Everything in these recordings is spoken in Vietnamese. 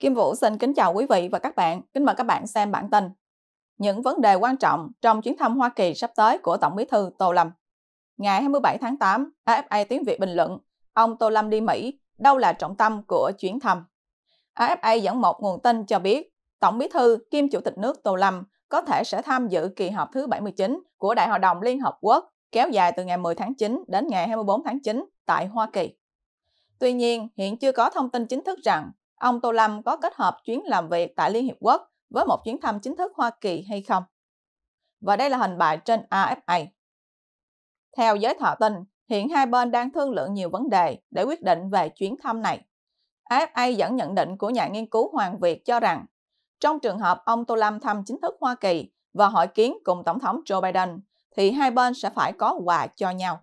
Kim Vũ xin kính chào quý vị và các bạn. Kính mời các bạn xem bản tin. Những vấn đề quan trọng trong chuyến thăm Hoa Kỳ sắp tới của Tổng bí thư Tô Lâm. Ngày 27 tháng 8, AFA tiếng Việt bình luận, ông Tô Lâm đi Mỹ, đâu là trọng tâm của chuyến thăm? AFA dẫn một nguồn tin cho biết, Tổng bí thư kiêm Chủ tịch nước Tô Lâm có thể sẽ tham dự kỳ họp thứ 79 của Đại hội đồng Liên Hợp Quốc kéo dài từ ngày 10 tháng 9 đến ngày 24 tháng 9 tại Hoa Kỳ. Tuy nhiên, hiện chưa có thông tin chính thức rằng ông Tô Lâm có kết hợp chuyến làm việc tại Liên Hiệp Quốc với một chuyến thăm chính thức Hoa Kỳ hay không. Và đây là hình bài trên AFA. Theo giới thọ tin, hiện hai bên đang thương lượng nhiều vấn đề để quyết định về chuyến thăm này. AFA dẫn nhận định của nhà nghiên cứu Hoàng Việt cho rằng, trong trường hợp ông Tô Lâm thăm chính thức Hoa Kỳ và hội kiến cùng Tổng thống Joe Biden, thì hai bên sẽ phải có quà cho nhau.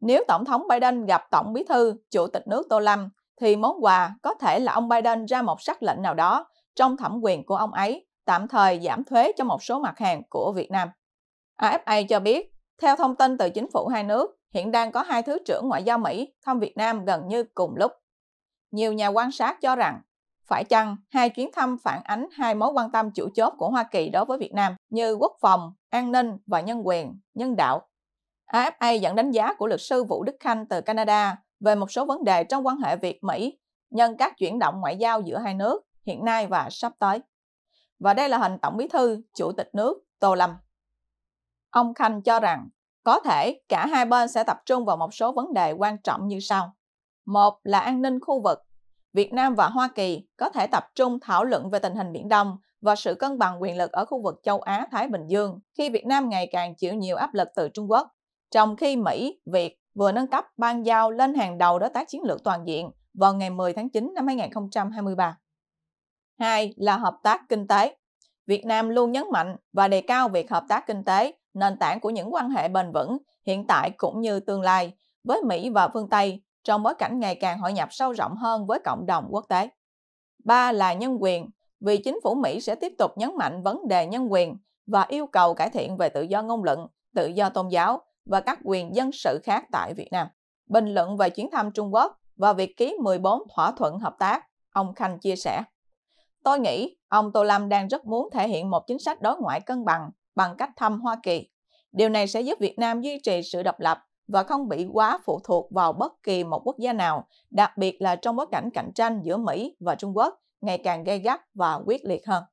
Nếu Tổng thống Biden gặp Tổng bí thư, Chủ tịch nước Tô Lâm thì món quà có thể là ông Biden ra một sắc lệnh nào đó trong thẩm quyền của ông ấy tạm thời giảm thuế cho một số mặt hàng của Việt Nam. AFA cho biết, theo thông tin từ chính phủ hai nước, hiện đang có hai thứ trưởng ngoại giao Mỹ thăm Việt Nam gần như cùng lúc. Nhiều nhà quan sát cho rằng, phải chăng hai chuyến thăm phản ánh hai mối quan tâm chủ chốt của Hoa Kỳ đối với Việt Nam như quốc phòng, an ninh và nhân quyền, nhân đạo? AFA dẫn đánh giá của luật sư Vũ Đức Khanh từ Canada về một số vấn đề trong quan hệ Việt Mỹ nhân các chuyển động ngoại giao giữa hai nước hiện nay và sắp tới. Và đây là hình Tổng Bí thư, Chủ tịch nước Tô Lâm. Ông Khanh cho rằng có thể cả hai bên sẽ tập trung vào một số vấn đề quan trọng như sau. Một là an ninh khu vực. Việt Nam và Hoa Kỳ có thể tập trung thảo luận về tình hình Biển Đông và sự cân bằng quyền lực ở khu vực châu Á-Thái Bình Dương khi Việt Nam ngày càng chịu nhiều áp lực từ Trung Quốc, trong khi Mỹ, Việt vừa nâng cấp ban giao lên hàng đầu đối tác chiến lược toàn diện vào ngày 10 tháng 9 năm 2023. Hai Là hợp tác kinh tế. Việt Nam luôn nhấn mạnh và đề cao việc hợp tác kinh tế, nền tảng của những quan hệ bền vững hiện tại cũng như tương lai với Mỹ và phương Tây trong bối cảnh ngày càng hội nhập sâu rộng hơn với cộng đồng quốc tế. Ba Là nhân quyền, vì chính phủ Mỹ sẽ tiếp tục nhấn mạnh vấn đề nhân quyền và yêu cầu cải thiện về tự do ngôn luận, tự do tôn giáo, và các quyền dân sự khác tại Việt Nam. Bình luận về chuyến thăm Trung Quốc và việc ký 14 thỏa thuận hợp tác, ông Khanh chia sẻ. Tôi nghĩ ông Tô Lâm đang rất muốn thể hiện một chính sách đối ngoại cân bằng bằng cách thăm Hoa Kỳ. Điều này sẽ giúp Việt Nam duy trì sự độc lập và không bị quá phụ thuộc vào bất kỳ một quốc gia nào, đặc biệt là trong bối cảnh cạnh tranh giữa Mỹ và Trung Quốc ngày càng gay gắt và quyết liệt hơn.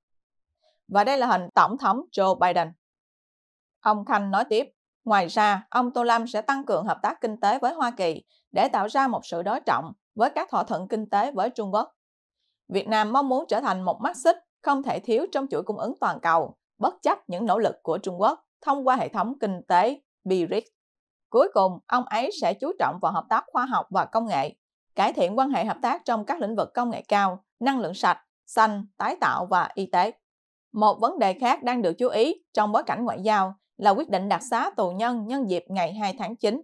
Và đây là hình Tổng thống Joe Biden. Ông Khanh nói tiếp, Ngoài ra, ông Tô Lâm sẽ tăng cường hợp tác kinh tế với Hoa Kỳ để tạo ra một sự đối trọng với các thỏa thuận kinh tế với Trung Quốc. Việt Nam mong muốn trở thành một mắt xích không thể thiếu trong chuỗi cung ứng toàn cầu, bất chấp những nỗ lực của Trung Quốc thông qua hệ thống kinh tế BRICS. Cuối cùng, ông ấy sẽ chú trọng vào hợp tác khoa học và công nghệ, cải thiện quan hệ hợp tác trong các lĩnh vực công nghệ cao, năng lượng sạch, xanh, tái tạo và y tế. Một vấn đề khác đang được chú ý trong bối cảnh ngoại giao là quyết định đặc xá tù nhân nhân dịp ngày 2 tháng 9.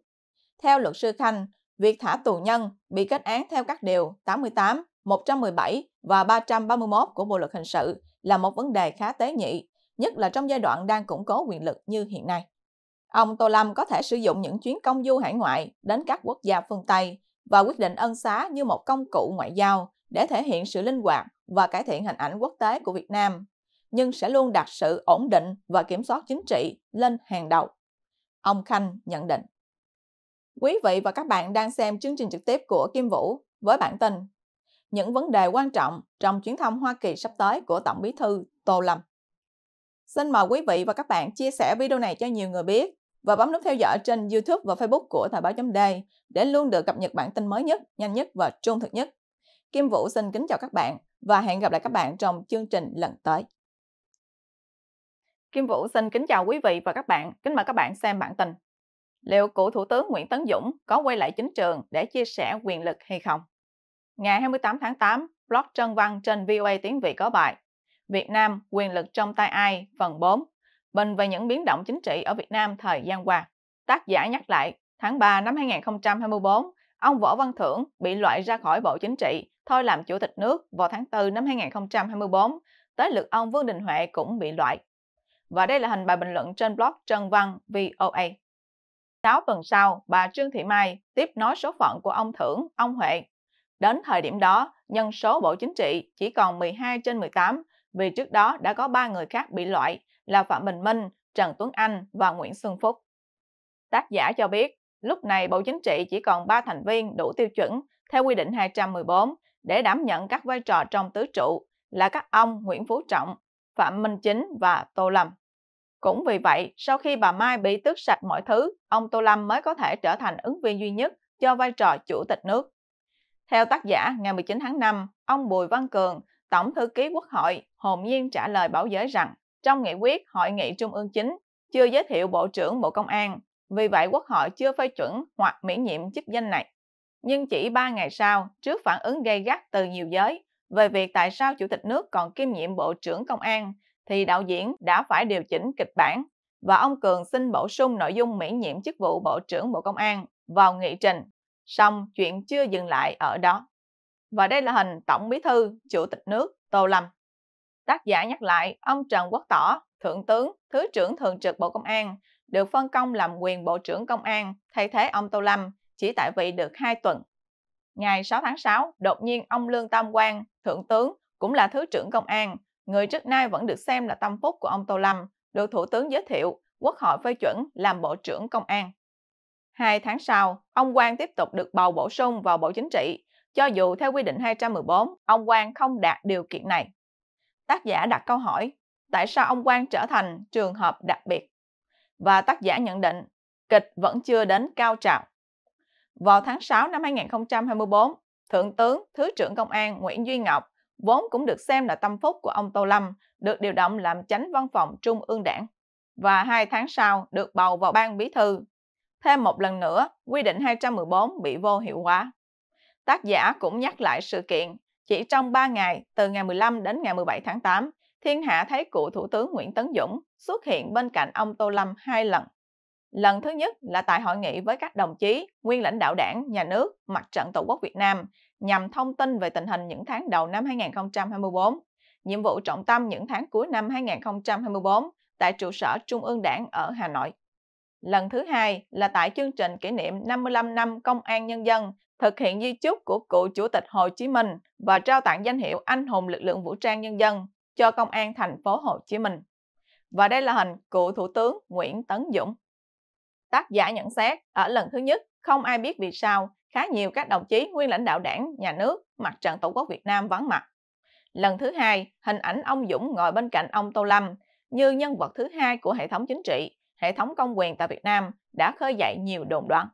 Theo luật sư Khanh, việc thả tù nhân bị kết án theo các điều 88, 117 và 331 của Bộ luật hình sự là một vấn đề khá tế nhị, nhất là trong giai đoạn đang củng cố quyền lực như hiện nay. Ông Tô Lâm có thể sử dụng những chuyến công du hải ngoại đến các quốc gia phương Tây và quyết định ân xá như một công cụ ngoại giao để thể hiện sự linh hoạt và cải thiện hình ảnh quốc tế của Việt Nam nhưng sẽ luôn đặt sự ổn định và kiểm soát chính trị lên hàng đầu. Ông Khanh nhận định. Quý vị và các bạn đang xem chương trình trực tiếp của Kim Vũ với bản tin Những vấn đề quan trọng trong chuyến thăm Hoa Kỳ sắp tới của Tổng bí thư Tô Lâm. Xin mời quý vị và các bạn chia sẻ video này cho nhiều người biết và bấm nút theo dõi trên YouTube và Facebook của Thời báo chấm để luôn được cập nhật bản tin mới nhất, nhanh nhất và trung thực nhất. Kim Vũ xin kính chào các bạn và hẹn gặp lại các bạn trong chương trình lần tới. Kim Vũ xin kính chào quý vị và các bạn. Kính mời các bạn xem bản tin. Liệu cựu Thủ tướng Nguyễn Tấn Dũng có quay lại chính trường để chia sẻ quyền lực hay không? Ngày 28 tháng 8, blog Trân Văn trên VOA tiếng Việt có bài Việt Nam quyền lực trong tay ai phần 4 Bình về những biến động chính trị ở Việt Nam thời gian qua. Tác giả nhắc lại, tháng 3 năm 2024, ông Võ Văn Thưởng bị loại ra khỏi Bộ Chính trị, thôi làm Chủ tịch nước vào tháng 4 năm 2024, tới lượt ông Vương Đình Huệ cũng bị loại và đây là hình bài bình luận trên blog Trần Văn VOA. 6 tuần sau, bà Trương Thị Mai tiếp nói số phận của ông Thưởng, ông Huệ. Đến thời điểm đó, nhân số Bộ Chính trị chỉ còn 12 trên 18 vì trước đó đã có 3 người khác bị loại là Phạm Bình Minh, Trần Tuấn Anh và Nguyễn Xuân Phúc. Tác giả cho biết, lúc này Bộ Chính trị chỉ còn 3 thành viên đủ tiêu chuẩn theo quy định 214 để đảm nhận các vai trò trong tứ trụ là các ông Nguyễn Phú Trọng, Phạm Minh Chính và Tô Lâm. Cũng vì vậy, sau khi bà Mai bị tước sạch mọi thứ, ông Tô Lâm mới có thể trở thành ứng viên duy nhất cho vai trò chủ tịch nước. Theo tác giả, ngày 19 tháng 5, ông Bùi Văn Cường, Tổng thư ký Quốc hội, hồn nhiên trả lời báo giới rằng trong nghị quyết Hội nghị Trung ương chính chưa giới thiệu Bộ trưởng Bộ Công an, vì vậy Quốc hội chưa phê chuẩn hoặc miễn nhiệm chức danh này. Nhưng chỉ 3 ngày sau, trước phản ứng gây gắt từ nhiều giới, về việc tại sao chủ tịch nước còn kiêm nhiệm bộ trưởng công an thì đạo diễn đã phải điều chỉnh kịch bản và ông Cường xin bổ sung nội dung miễn nhiệm chức vụ Bộ trưởng Bộ Công an vào nghị trình. Xong, chuyện chưa dừng lại ở đó. Và đây là hình Tổng Bí thư, Chủ tịch nước Tô Lâm. Tác giả nhắc lại, ông Trần Quốc Tỏ, Thượng tướng, Thứ trưởng Thường trực Bộ Công an, được phân công làm quyền Bộ trưởng Công an, thay thế ông Tô Lâm chỉ tại vị được 2 tuần ngày 6 tháng 6, đột nhiên ông Lương Tam Quang, Thượng tướng, cũng là Thứ trưởng Công an, người trước nay vẫn được xem là tâm phúc của ông Tô Lâm, được Thủ tướng giới thiệu, Quốc hội phê chuẩn làm Bộ trưởng Công an. Hai tháng sau, ông Quang tiếp tục được bầu bổ sung vào Bộ Chính trị, cho dù theo quy định 214, ông Quang không đạt điều kiện này. Tác giả đặt câu hỏi, tại sao ông Quang trở thành trường hợp đặc biệt? Và tác giả nhận định, kịch vẫn chưa đến cao trào. Vào tháng 6 năm 2024, Thượng tướng Thứ trưởng Công an Nguyễn Duy Ngọc, vốn cũng được xem là tâm phúc của ông Tô Lâm, được điều động làm chánh văn phòng Trung ương Đảng và hai tháng sau được bầu vào ban bí thư. Thêm một lần nữa, quy định 214 bị vô hiệu hóa. Tác giả cũng nhắc lại sự kiện, chỉ trong 3 ngày, từ ngày 15 đến ngày 17 tháng 8, thiên hạ thấy cựu Thủ tướng Nguyễn Tấn Dũng xuất hiện bên cạnh ông Tô Lâm hai lần. Lần thứ nhất là tại hội nghị với các đồng chí, nguyên lãnh đạo đảng, nhà nước, mặt trận Tổ quốc Việt Nam nhằm thông tin về tình hình những tháng đầu năm 2024, nhiệm vụ trọng tâm những tháng cuối năm 2024 tại trụ sở Trung ương Đảng ở Hà Nội. Lần thứ hai là tại chương trình kỷ niệm 55 năm Công an Nhân dân thực hiện di chúc của cựu Chủ tịch Hồ Chí Minh và trao tặng danh hiệu Anh hùng lực lượng vũ trang nhân dân cho Công an thành phố Hồ Chí Minh. Và đây là hình cựu Thủ tướng Nguyễn Tấn Dũng. Tác giả nhận xét, ở lần thứ nhất, không ai biết vì sao khá nhiều các đồng chí nguyên lãnh đạo đảng, nhà nước, mặt trận Tổ quốc Việt Nam vắng mặt. Lần thứ hai, hình ảnh ông Dũng ngồi bên cạnh ông Tô Lâm như nhân vật thứ hai của hệ thống chính trị, hệ thống công quyền tại Việt Nam đã khơi dậy nhiều đồn đoán.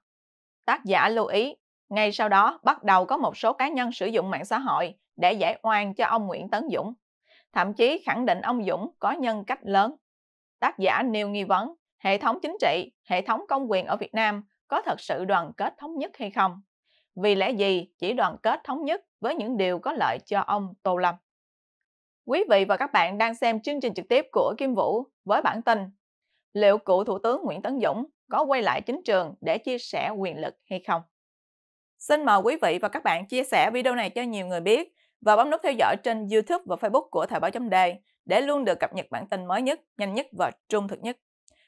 Tác giả lưu ý, ngay sau đó bắt đầu có một số cá nhân sử dụng mạng xã hội để giải oan cho ông Nguyễn Tấn Dũng, thậm chí khẳng định ông Dũng có nhân cách lớn. Tác giả nêu nghi vấn hệ thống chính trị, hệ thống công quyền ở Việt Nam có thật sự đoàn kết thống nhất hay không? Vì lẽ gì chỉ đoàn kết thống nhất với những điều có lợi cho ông Tô Lâm? Quý vị và các bạn đang xem chương trình trực tiếp của Kim Vũ với bản tin Liệu cựu Thủ tướng Nguyễn Tấn Dũng có quay lại chính trường để chia sẻ quyền lực hay không? Xin mời quý vị và các bạn chia sẻ video này cho nhiều người biết và bấm nút theo dõi trên YouTube và Facebook của Thời báo chấm đề để luôn được cập nhật bản tin mới nhất, nhanh nhất và trung thực nhất.